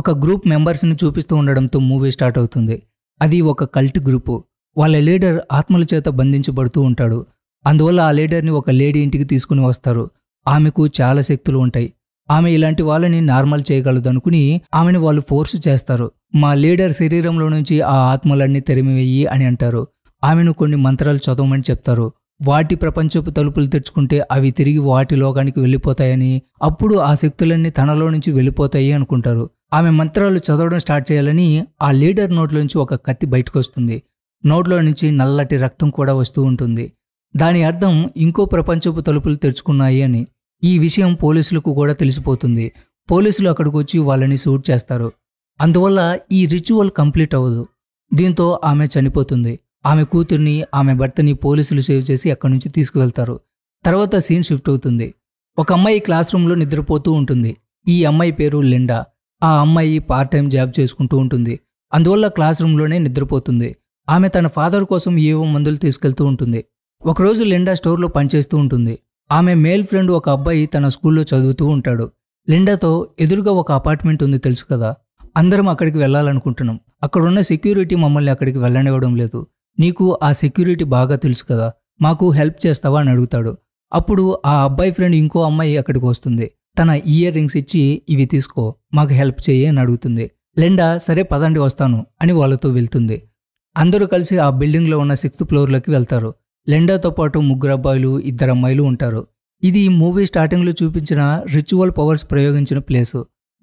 ఒక గ్రూప్ మెంబర్స్ని చూపిస్తూ ఉండడంతో మూవీ స్టార్ట్ అవుతుంది అది ఒక కల్ట్ గ్రూపు వాళ్ళ లీడర్ ఆత్మల చేత బంధించబడుతూ ఉంటాడు అందువల్ల ఆ లీడర్ని ఒక లేడీ ఇంటికి తీసుకుని వస్తారు ఆమెకు చాలా శక్తులు ఉంటాయి ఆమె ఇలాంటి వాళ్ళని నార్మల్ చేయగలదు అనుకుని ఆమెను వాళ్ళు ఫోర్స్ చేస్తారు మా లీడర్ శరీరంలో నుంచి ఆ ఆత్మలన్నీ తెరిమివేయి అని అంటారు ఆమెను కొన్ని మంత్రాలు చదవమని చెప్తారు వాటి ప్రపంచపు తలుపులు తెచ్చుకుంటే అవి తిరిగి వాటి లోకానికి వెళ్ళిపోతాయని అప్పుడు ఆ శక్తులన్నీ తనలో నుంచి వెళ్ళిపోతాయి అనుకుంటారు ఆమె మంత్రాలు చదవడం స్టార్ట్ చేయాలని ఆ లీడర్ నోట్లోంచి ఒక కత్తి బయటకు వస్తుంది నోట్లో నుంచి నల్లటి రక్తం కూడా వస్తూ ఉంటుంది దాని అర్థం ఇంకో ప్రపంచపు తలుపులు తెరుచుకున్నాయి అని ఈ విషయం పోలీసులకు కూడా తెలిసిపోతుంది పోలీసులు అక్కడికి వచ్చి వాళ్ళని సూట్ చేస్తారు అందువల్ల ఈ రిచువల్ కంప్లీట్ అవ్వదు దీంతో ఆమె చనిపోతుంది ఆమె కూతుర్ని ఆమె భర్తని పోలీసులు సేవ్ చేసి అక్కడి నుంచి తీసుకువెళ్తారు తర్వాత సీన్ షిఫ్ట్ అవుతుంది ఒక అమ్మాయి క్లాస్ రూమ్లో నిద్రపోతూ ఉంటుంది ఈ అమ్మాయి పేరు లిండా ఆ అమ్మాయి పార్ట్ టైం జాబ్ చేసుకుంటూ ఉంటుంది అందువల్ల క్లాస్ రూమ్లోనే నిద్రపోతుంది ఆమె తన ఫాదర్ కోసం ఏవో మందులు తీసుకెళ్తూ ఉంటుంది ఒకరోజు లిండా స్టోర్లో పనిచేస్తూ ఉంటుంది ఆమె మేల్ ఫ్రెండ్ ఒక అబ్బాయి తన స్కూల్లో చదువుతూ ఉంటాడు లిండాతో ఎదురుగా ఒక అపార్ట్మెంట్ ఉంది తెలుసు కదా అందరం అక్కడికి వెళ్ళాలనుకుంటున్నాం అక్కడున్న సెక్యూరిటీ మమ్మల్ని అక్కడికి వెళ్ళనివ్వడం లేదు నీకు ఆ సెక్యూరిటీ బాగా తెలుసు కదా మాకు హెల్ప్ చేస్తావా అని అడుగుతాడు అప్పుడు ఆ అబ్బాయి ఫ్రెండ్ ఇంకో అమ్మాయి అక్కడికి వస్తుంది తన ఇయర్ రింగ్స్ ఇచ్చి ఇవి తీసుకో మాకు హెల్ప్ చేయి అని అడుగుతుంది లెండా సరే పదండి వస్తాను అని వాళ్ళతో వెళ్తుంది అందరూ కలిసి ఆ బిల్డింగ్లో ఉన్న సిక్స్త్ ఫ్లోర్లోకి వెళ్తారు లెండాతో పాటు ముగ్గురు అబ్బాయిలు ఇద్దరు అమ్మాయిలు ఉంటారు ఇది మూవీ స్టార్టింగ్లో చూపించిన రిచువల్ పవర్స్ ప్రయోగించిన ప్లేసు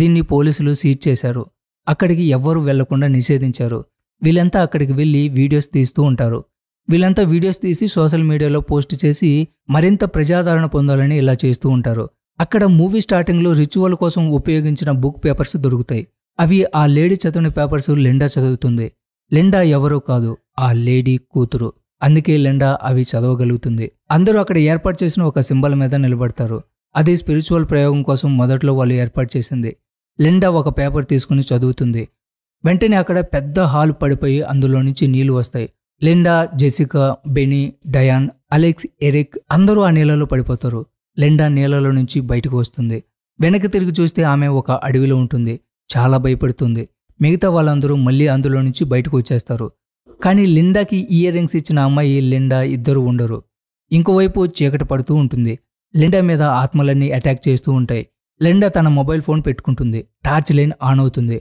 దీన్ని పోలీసులు సీజ్ చేశారు అక్కడికి ఎవ్వరూ వెళ్లకుండా నిషేధించారు వీళ్ళంతా అక్కడికి వెళ్ళి వీడియోస్ తీస్తూ ఉంటారు వీళ్ళంతా వీడియోస్ తీసి సోషల్ మీడియాలో పోస్ట్ చేసి మరింత ప్రజాదరణ పొందాలని ఇలా చేస్తూ ఉంటారు అక్కడ మూవీ స్టార్టింగ్లో రిచువల్ కోసం ఉపయోగించిన బుక్ పేపర్స్ దొరుకుతాయి అవి ఆ లేడీ చదివిన పేపర్స్ లెండా చదువుతుంది లెండా ఎవరో కాదు ఆ లేడీ కూతురు అందుకే లెండా అవి చదవగలుగుతుంది అందరూ అక్కడ ఏర్పాటు చేసిన ఒక సింబల్ మీద నిలబడతారు అది స్పిరిచువల్ ప్రయోగం కోసం మొదట్లో వాళ్ళు ఏర్పాటు చేసింది లెండా ఒక పేపర్ తీసుకుని చదువుతుంది వెంటనే అక్కడ పెద్ద హాల్ పడిపోయి అందులో నుంచి నీళ్లు వస్తాయి Linda Jessica Benny Diane Alex Eric అందరూ ఆ నీళ్ళలో పడిపోతారు లెండా నీళ్ళలో నుంచి బయటకు వస్తుంది వెనక్కి తిరిగి చూస్తే ఆమె ఒక అడవిలో ఉంటుంది చాలా భయపడుతుంది మిగతా వాళ్ళందరూ మళ్ళీ అందులో నుంచి బయటకు వచ్చేస్తారు కానీ లిండాకి ఇయర్ రింగ్స్ ఇచ్చిన అమ్మాయి లిండా ఇద్దరు ఉండరు ఇంకోవైపు చీకటి పడుతూ ఉంటుంది లిండా మీద ఆత్మలన్నీ అటాక్ చేస్తూ ఉంటాయి లిండా తన మొబైల్ ఫోన్ పెట్టుకుంటుంది టార్చ్ లైన్ ఆన్ అవుతుంది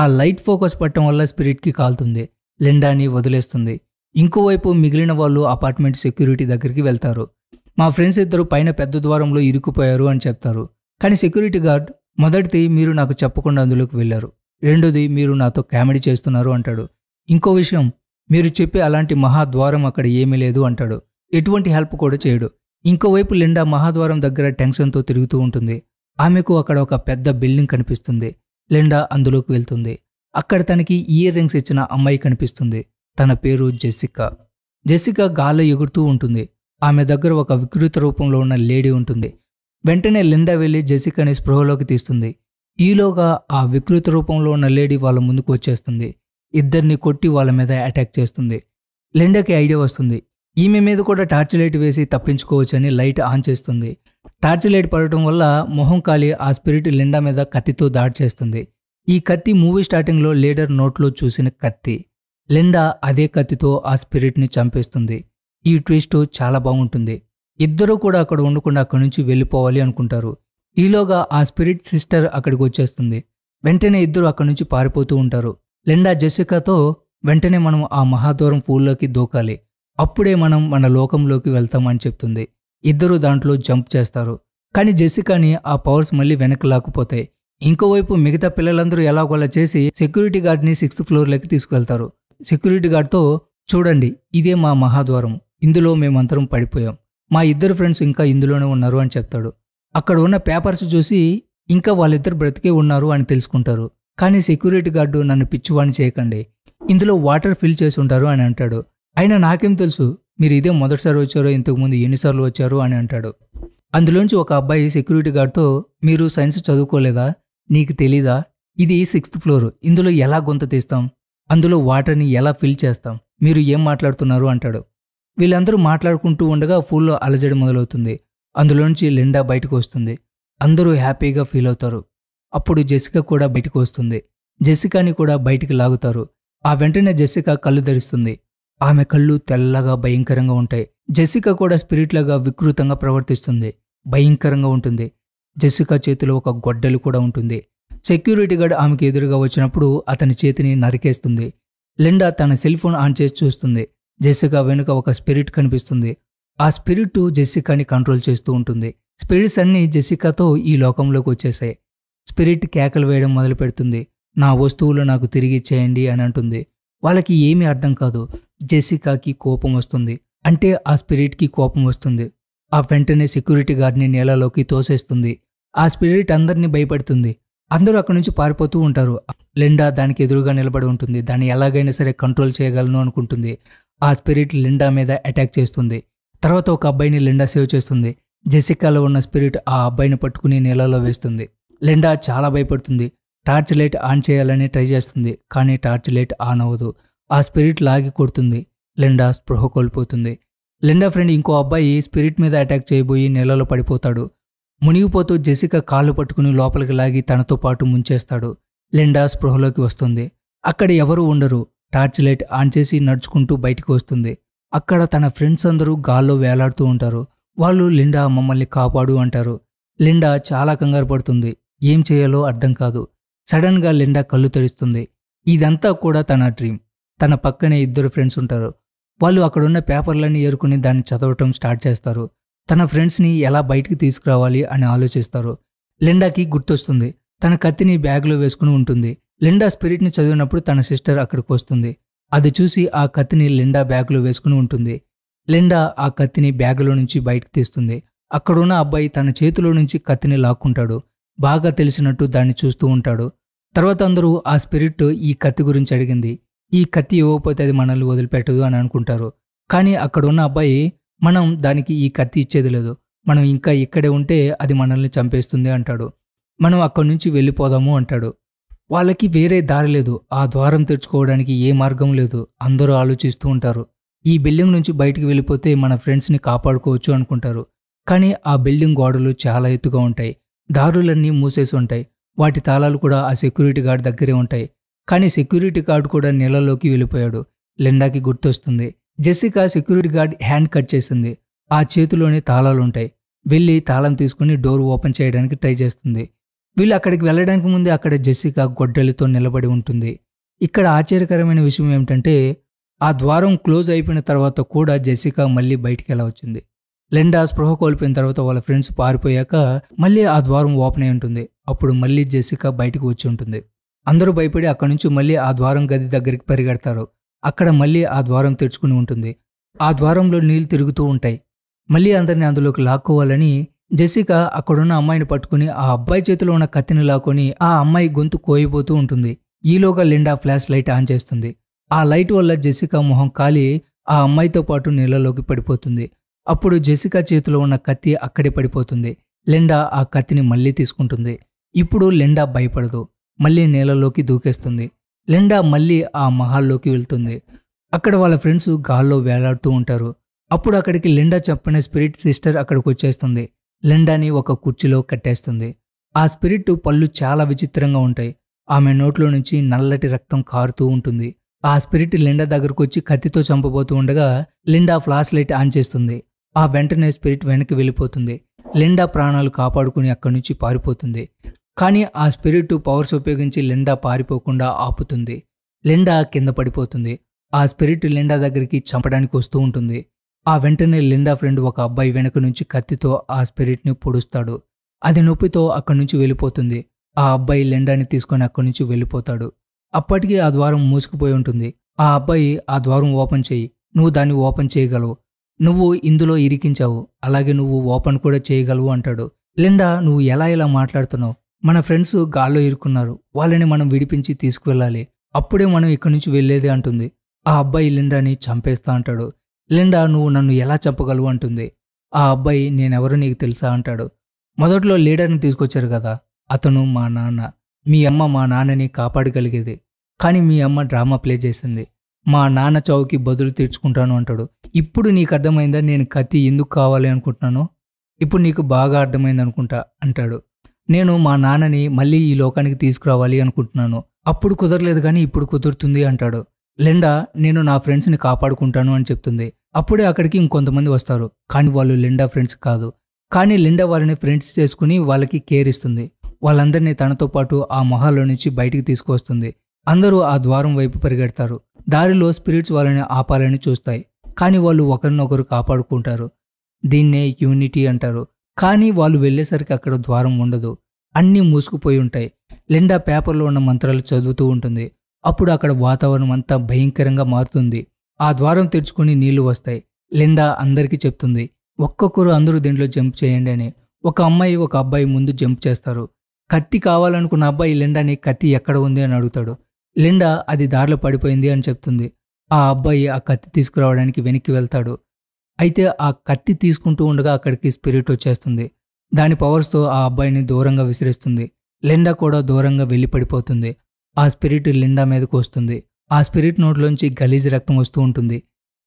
ఆ లైట్ ఫోకస్ పట్టడం వల్ల స్పిరిట్కి కాలుతుంది లిండాని వదిలేస్తుంది ఇంకోవైపు మిగిలిన వాళ్ళు అపార్ట్మెంట్ సెక్యూరిటీ దగ్గరికి వెళ్తారు మా ఫ్రెండ్స్ ఇద్దరు పైన పెద్ద ద్వారంలో ఇరుక్కుపోయారు అని చెప్తారు కానీ సెక్యూరిటీ గార్డ్ మొదటిది మీరు నాకు చెప్పకుండా అందులోకి వెళ్ళారు రెండోది మీరు నాతో కామెడీ చేస్తున్నారు అంటాడు ఇంకో విషయం మీరు చెప్పే అలాంటి మహాద్వారం అక్కడ ఏమీ లేదు అంటాడు ఎటువంటి హెల్ప్ కూడా చేయడు ఇంకోవైపు లిండా మహాద్వారం దగ్గర టెన్షన్తో తిరుగుతూ ఉంటుంది ఆమెకు అక్కడ ఒక పెద్ద బిల్డింగ్ కనిపిస్తుంది లిండా అందులోకి వెళ్తుంది అక్కడ తనకి ఇయర్ రింగ్స్ ఇచ్చిన అమ్మాయి కనిపిస్తుంది తన పేరు జెస్సికా జెస్సికా గాల్లో ఎగురుతూ ఉంటుంది ఆమె దగ్గర ఒక వికృత రూపంలో ఉన్న లేడీ ఉంటుంది వెంటనే లిండా వెళ్ళి జెసికాని స్పృహలోకి తీస్తుంది ఈలోగా ఆ వికృత రూపంలో ఉన్న లేడీ వాళ్ళ ముందుకు వచ్చేస్తుంది ఇద్దరిని కొట్టి వాళ్ళ మీద అటాక్ చేస్తుంది లిండాకి ఐడియా వస్తుంది ఈమె మీద కూడా టార్చ్ లైట్ వేసి తప్పించుకోవచ్చని లైట్ ఆన్ చేస్తుంది టార్చ్ లైట్ పడటం వల్ల మొహం కాలి ఆ స్పిరిట్ లిండా మీద కత్తితో దాడి చేస్తుంది ఈ కత్తి మూవీ స్టార్టింగ్లో లీడర్ నోట్లో చూసిన కత్తి లిండా అదే కత్తితో ఆ స్పిరిట్ని చంపేస్తుంది ఈ ట్విస్ట్ చాలా బాగుంటుంది ఇద్దరూ కూడా అక్కడ ఉండకుండా అక్కడి నుంచి వెళ్ళిపోవాలి అనుకుంటారు ఈలోగా ఆ స్పిరిట్ సిస్టర్ అక్కడికి వచ్చేస్తుంది వెంటనే ఇద్దరు అక్కడి నుంచి పారిపోతూ ఉంటారు లెండా జెసికాతో వెంటనే మనం ఆ మహాదూరం పూల్లోకి దూకాలి అప్పుడే మనం మన లోకంలోకి వెళ్తామని చెప్తుంది ఇద్దరు దాంట్లో జంప్ చేస్తారు కానీ జెసికాని ఆ పవర్స్ మళ్ళీ వెనక్కి లాక్కుపోతాయి ఇంకోవైపు మిగతా పిల్లలందరూ ఎలాగోలా చేసి సెక్యూరిటీ గార్డ్ని సిక్స్త్ ఫ్లోర్లోకి తీసుకువెళ్తారు సెక్యూరిటీ గార్డ్తో చూడండి ఇదే మా మహాద్వారం ఇందులో మేమందరం పడిపోయాం మా ఇద్దరు ఫ్రెండ్స్ ఇంకా ఇందులోనే ఉన్నారు అని చెప్తాడు అక్కడ ఉన్న పేపర్స్ చూసి ఇంకా వాళ్ళిద్దరు బ్రతికే ఉన్నారు అని తెలుసుకుంటారు కానీ సెక్యూరిటీ గార్డు నన్ను పిచ్చివాణి చేయకండి ఇందులో వాటర్ ఫిల్ చేసి ఉంటారు అని అంటాడు అయినా నాకేం తెలుసు మీరు ఇదే మొదటిసారి వచ్చారో ఇంతకుముందు ఎన్నిసార్లు వచ్చారు అని అంటాడు అందులోంచి ఒక అబ్బాయి సెక్యూరిటీ గార్డ్తో మీరు సైన్స్ చదువుకోలేదా నీకు తెలీదా ఇది సిక్స్త్ ఫ్లోర్ ఇందులో ఎలా గొంత తీస్తాం అందులో వాటర్ని ఎలా ఫిల్ చేస్తాం మీరు ఏం మాట్లాడుతున్నారు అంటాడు వీళ్ళందరూ మాట్లాడుకుంటూ ఉండగా పూల్లో అలజడి మొదలవుతుంది అందులోంచి లిండా బయటకు వస్తుంది అందరూ హ్యాపీగా ఫీల్ అవుతారు అప్పుడు జెసికా కూడా బయటకు వస్తుంది జెసికాని కూడా బయటికి లాగుతారు ఆ వెంటనే జెసికా కళ్ళు ధరిస్తుంది ఆమె కళ్ళు తెల్లగా భయంకరంగా ఉంటాయి జెసికా కూడా స్పిరిట్లాగా వికృతంగా ప్రవర్తిస్తుంది భయంకరంగా ఉంటుంది జెసికా చేతిలో ఒక గొడ్డలు కూడా ఉంటుంది సెక్యూరిటీ గార్డ్ ఆమెకు ఎదురుగా వచ్చినప్పుడు అతని చేతిని నరికేస్తుంది లిండా తన సెల్ ఫోన్ ఆన్ చేసి చూస్తుంది జెసికా వెనుక ఒక స్పిరిట్ కనిపిస్తుంది ఆ స్పిరిట్ జెస్సికాని కంట్రోల్ చేస్తూ ఉంటుంది స్పిరిట్స్ అన్నీ జెసికాతో ఈ లోకంలోకి వచ్చేసాయి స్పిరిట్ కేకలు వేయడం మొదలు పెడుతుంది నా వస్తువులు నాకు తిరిగి ఇచ్చేయండి అని అంటుంది వాళ్ళకి ఏమీ అర్థం కాదు జెస్సికాకి కోపం వస్తుంది అంటే ఆ స్పిరిట్కి కోపం వస్తుంది ఆ వెంటనే సెక్యూరిటీ గార్డ్ని నేలలోకి తోసేస్తుంది ఆ స్పిరిట్ అందరినీ భయపడుతుంది అందరూ అక్కడి నుంచి పారిపోతూ ఉంటారు లిండా దానికి ఎదురుగా నిలబడి ఉంటుంది దాన్ని ఎలాగైనా సరే కంట్రోల్ చేయగలను అనుకుంటుంది ఆ స్పిరిట్ లిండా మీద అటాక్ చేస్తుంది తర్వాత ఒక అబ్బాయిని లిండా సేవ్ చేస్తుంది జెసికాలో ఉన్న స్పిరిట్ ఆ అబ్బాయిని పట్టుకుని నీళ్ళలో వేస్తుంది లిండా చాలా భయపడుతుంది టార్చ్ లైట్ ఆన్ చేయాలని ట్రై చేస్తుంది కానీ టార్చ్ లైట్ ఆన్ అవ్వదు ఆ స్పిరిట్ లాగి కొడుతుంది లిండా స్పృహ కోల్పోతుంది లిండా ఫ్రెండ్ ఇంకో అబ్బాయి స్పిరిట్ మీద అటాక్ చేయబోయి నీళ్ళలో పడిపోతాడు మునిగిపోతూ జెసిక కాళ్ళు పట్టుకుని లోపలికి లాగి తనతో పాటు ముంచేస్తాడు లిండా స్పృహలోకి వస్తుంది అక్కడ ఎవరూ ఉండరు టార్చ్ లైట్ ఆన్ చేసి నడుచుకుంటూ బయటికి వస్తుంది అక్కడ తన ఫ్రెండ్స్ అందరూ గాల్లో వేలాడుతూ ఉంటారు వాళ్ళు లిండా మమ్మల్ని కాపాడు అంటారు లిండా చాలా కంగారు పడుతుంది ఏం చేయాలో అర్థం కాదు సడన్గా లిండా కళ్ళు తెరుస్తుంది ఇదంతా కూడా తన డ్రీమ్ తన పక్కనే ఇద్దరు ఫ్రెండ్స్ ఉంటారు వాళ్ళు అక్కడున్న పేపర్లన్నీ ఏరుకుని దాన్ని చదవటం స్టార్ట్ చేస్తారు తన ఫ్రెండ్స్ని ఎలా బయటికి తీసుకురావాలి అని ఆలోచిస్తారు లిండాకి గుర్తొస్తుంది తన కత్తిని బ్యాగ్లో వేసుకుని ఉంటుంది లిండా స్పిరిట్ని చదివినప్పుడు తన సిస్టర్ అక్కడికి వస్తుంది అది చూసి ఆ కత్తిని లిండా బ్యాగ్లో వేసుకుని ఉంటుంది లిండా ఆ కత్తిని బ్యాగులో నుంచి బయటకు తీస్తుంది అక్కడున్న అబ్బాయి తన చేతిలో నుంచి కత్తిని లాక్కుంటాడు బాగా తెలిసినట్టు దాన్ని చూస్తూ ఉంటాడు తర్వాత అందరూ ఆ స్పిరిట్ ఈ కత్తి గురించి అడిగింది ఈ కత్తి ఇవ్వకపోతే అది మనల్ని వదిలిపెట్టదు అని అనుకుంటారు కానీ అక్కడ ఉన్న అబ్బాయి మనం దానికి ఈ కత్తి ఇచ్చేది లేదు మనం ఇంకా ఇక్కడే ఉంటే అది మనల్ని చంపేస్తుంది అంటాడు మనం అక్కడి నుంచి వెళ్ళిపోదాము అంటాడు వాళ్ళకి వేరే దారి లేదు ఆ ద్వారం తెరుచుకోవడానికి ఏ మార్గం లేదు అందరూ ఆలోచిస్తూ ఉంటారు ఈ బిల్డింగ్ నుంచి బయటికి వెళ్ళిపోతే మన ఫ్రెండ్స్ని కాపాడుకోవచ్చు అనుకుంటారు కానీ ఆ బిల్డింగ్ గోడలు చాలా ఎత్తుగా ఉంటాయి దారులన్నీ మూసేసి ఉంటాయి వాటి తాళాలు కూడా ఆ సెక్యూరిటీ గార్డ్ దగ్గరే ఉంటాయి కానీ సెక్యూరిటీ గార్డ్ కూడా నీళ్ళలోకి వెళ్ళిపోయాడు లిండాకి గుర్తొస్తుంది Jessica security guard hand cut చేసింది ఆ చేతిలోనే తాళాలు ఉంటాయి వెళ్ళి తాళం తీసుకుని డోర్ ఓపెన్ చేయడానికి ట్రై చేస్తుంది వీళ్ళు అక్కడికి వెళ్ళడానికి ముందే అక్కడ జెసికా గొడ్డలితో నిలబడి ఉంటుంది ఇక్కడ ఆశ్చర్యకరమైన విషయం ఏమిటంటే ఆ ద్వారం క్లోజ్ అయిపోయిన తర్వాత కూడా జెసికా మళ్ళీ బయటికి ఎలా వచ్చింది లెండా స్పృహ కోల్పోయిన తర్వాత వాళ్ళ ఫ్రెండ్స్ పారిపోయాక మళ్ళీ ఆ ద్వారం ఓపెన్ అయి ఉంటుంది అప్పుడు మళ్ళీ జెసికా బయటకు వచ్చి ఉంటుంది అందరూ భయపడి అక్కడి నుంచి మళ్ళీ ఆ ద్వారం గది దగ్గరికి పరిగెడతారు అక్కడ మళ్ళీ ఆ ద్వారం తెరుచుకుని ఉంటుంది ఆ ద్వారంలో నీళ్లు తిరుగుతూ ఉంటాయి మళ్ళీ అందరిని అందులోకి లాక్కోవాలని జెసిక అక్కడున్న అమ్మాయిని పట్టుకుని ఆ అబ్బాయి చేతిలో ఉన్న కత్తిని లాక్కొని ఆ అమ్మాయి గొంతు కోయిపోతూ ఉంటుంది ఈలోగా లిండా ఫ్లాష్ లైట్ ఆన్ చేస్తుంది ఆ లైట్ వల్ల జెసిక మొహం కాలి ఆ అమ్మాయితో పాటు నీళ్ళలోకి పడిపోతుంది అప్పుడు జెసిక చేతిలో ఉన్న కత్తి అక్కడే పడిపోతుంది లెండా ఆ కత్తిని మళ్ళీ తీసుకుంటుంది ఇప్పుడు లిండా భయపడదు మళ్ళీ నీళ్ళలోకి దూకేస్తుంది లిండా మళ్ళీ ఆ మహాల్లోకి వెళ్తుంది అక్కడ వాళ్ళ ఫ్రెండ్స్ గాల్లో వేలాడుతూ ఉంటారు అప్పుడు అక్కడికి లిండా చెప్పనే స్పిరిట్ సిస్టర్ అక్కడికి వచ్చేస్తుంది లిండాని ఒక కుర్చీలో కట్టేస్తుంది ఆ స్పిరిట్ పళ్ళు చాలా విచిత్రంగా ఉంటాయి ఆమె నోట్లో నుంచి నల్లటి రక్తం కారుతూ ఉంటుంది ఆ స్పిరిట్ లిండా దగ్గరకు వచ్చి కత్తితో చంపబోతూ ఉండగా లిండా ఫ్లాష్ లైట్ ఆన్ చేస్తుంది ఆ వెంటనే స్పిరిట్ వెనక్కి వెళ్ళిపోతుంది లిండా ప్రాణాలు కాపాడుకుని అక్కడి నుంచి పారిపోతుంది కానీ ఆ స్పిరిట్ పవర్స్ ఉపయోగించి లిండా పారిపోకుండా ఆపుతుంది లిండా కింద పడిపోతుంది ఆ స్పిరిట్ లిండా దగ్గరికి చంపడానికి వస్తూ ఉంటుంది ఆ వెంటనే లిండా ఫ్రెండ్ ఒక అబ్బాయి వెనక నుంచి కత్తితో ఆ స్పిరిట్ని పొడుస్తాడు అది నొప్పితో అక్కడి నుంచి వెళ్ళిపోతుంది ఆ అబ్బాయి లిండాని తీసుకొని అక్కడి నుంచి వెళ్ళిపోతాడు అప్పటికి ఆ ద్వారం మూసుకుపోయి ఉంటుంది ఆ అబ్బాయి ఆ ద్వారం ఓపెన్ చేయి నువ్వు దాన్ని ఓపెన్ చేయగలవు నువ్వు ఇందులో ఇరికించావు అలాగే నువ్వు ఓపెన్ కూడా చేయగలవు అంటాడు లిండా నువ్వు ఎలా ఇలా మాట్లాడుతున్నావు మన ఫ్రెండ్స్ గాల్లో ఇరుక్కున్నారు వాళ్ళని మనం విడిపించి తీసుకువెళ్ళాలి అప్పుడే మనం ఇక్కడి నుంచి వెళ్ళేది అంటుంది ఆ అబ్బాయి లిండాని చంపేస్తా అంటాడు లిండా నువ్వు నన్ను ఎలా చంపగలవు అంటుంది ఆ అబ్బాయి నేనెవరు నీకు తెలుసా అంటాడు మొదట్లో లీడర్ని తీసుకొచ్చారు కదా అతను మా నాన్న మీ అమ్మ మా నాన్నని కాపాడగలిగేది కానీ మీ అమ్మ డ్రామా ప్లే చేసింది మా నాన్న చావుకి బదులు తీర్చుకుంటాను అంటాడు ఇప్పుడు నీకు అర్థమైందా నేను కత్తి ఎందుకు కావాలి అనుకుంటున్నాను ఇప్పుడు నీకు బాగా అర్థమైంది అనుకుంటా అంటాడు నేను మా నాన్నని మళ్ళీ ఈ లోకానికి తీసుకురావాలి అనుకుంటున్నాను అప్పుడు కుదరలేదు కానీ ఇప్పుడు కుదురుతుంది అంటాడు లెండా నేను నా ఫ్రెండ్స్ని కాపాడుకుంటాను అని చెప్తుంది అప్పుడే అక్కడికి ఇంకొంతమంది వస్తారు కానీ వాళ్ళు లిండా ఫ్రెండ్స్ కాదు కానీ లిండా వారిని ఫ్రెండ్స్ చేసుకుని వాళ్ళకి కేర్ ఇస్తుంది వాళ్ళందరినీ తనతో పాటు ఆ మొహాల్లో నుంచి బయటికి తీసుకువస్తుంది అందరూ ఆ ద్వారం వైపు పరిగెడతారు దారిలో స్పిరిట్స్ వాళ్ళని ఆపాలని చూస్తాయి కానీ వాళ్ళు ఒకరినొకరు కాపాడుకుంటారు దీన్నే యూనిటీ అంటారు కానీ వాళ్ళు వెళ్ళేసరికి అక్కడ ద్వారం ఉండదు అన్నీ మూసుకుపోయి ఉంటాయి లిండా పేపర్లో ఉన్న మంత్రాలు చదువుతూ ఉంటుంది అప్పుడు అక్కడ వాతావరణం అంతా భయంకరంగా మారుతుంది ఆ ద్వారం తెరుచుకుని నీళ్లు వస్తాయి లిండా అందరికీ చెప్తుంది ఒక్కొక్కరు అందరూ దీంట్లో జంప్ చేయండి అని ఒక అమ్మాయి ఒక అబ్బాయి ముందు జంప్ చేస్తారు కత్తి కావాలనుకున్న అబ్బాయి లిండాని కత్తి ఎక్కడ ఉంది అని అడుగుతాడు లిండా అది దారిలో పడిపోయింది అని చెప్తుంది ఆ అబ్బాయి ఆ కత్తి తీసుకురావడానికి వెనక్కి వెళ్తాడు అయితే ఆ కత్తి తీసుకుంటూ ఉండగా అక్కడికి స్పిరిట్ వచ్చేస్తుంది దాని పవర్స్తో ఆ అబ్బాయిని దూరంగా విసిరిస్తుంది లిండా కూడా దూరంగా వెళ్ళి పడిపోతుంది ఆ స్పిరిట్ లిండా మీదకు వస్తుంది ఆ స్పిరిట్ నోట్లోంచి గలీజ్ రక్తం వస్తూ ఉంటుంది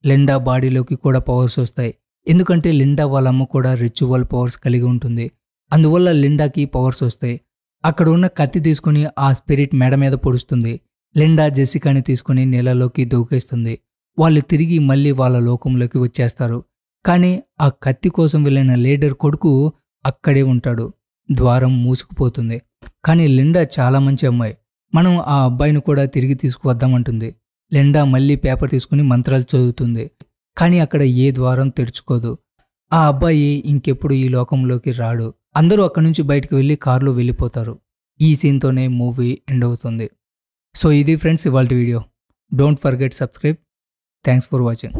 లిండా బాడీలోకి కూడా పవర్స్ వస్తాయి ఎందుకంటే లిండా వాళ్ళ అమ్మ కూడా రిచువల్ పవర్స్ కలిగి ఉంటుంది అందువల్ల లిండాకి పవర్స్ వస్తాయి అక్కడ ఉన్న కత్తి తీసుకుని ఆ స్పిరిట్ మెడ మీద పొడుస్తుంది లిండా జెసికాని తీసుకుని నీళ్ళలోకి దూకేస్తుంది వాళ్ళు తిరిగి మళ్ళీ వాళ్ళ లోకంలోకి వచ్చేస్తారు కానీ ఆ కత్తి కోసం వెళ్ళిన లీడర్ కొడుకు అక్కడే ఉంటాడు ద్వారం మూసుకుపోతుంది కానీ లిండా చాలా మంచి అమ్మాయి మనం ఆ అబ్బాయిని కూడా తిరిగి తీసుకువద్దామంటుంది లెండా మళ్ళీ పేపర్ తీసుకుని మంత్రాలు చదువుతుంది కానీ అక్కడ ఏ ద్వారం తెరుచుకోదు ఆ అబ్బాయి ఇంకెప్పుడు ఈ లోకంలోకి రాడు అందరూ అక్కడి నుంచి బయటకు వెళ్ళి కారులో వెళ్ళిపోతారు ఈ సీన్తోనే మూవీ ఎండ్ అవుతుంది సో ఇది ఫ్రెండ్స్ ఇవాళ video don't forget subscribe thanks for watching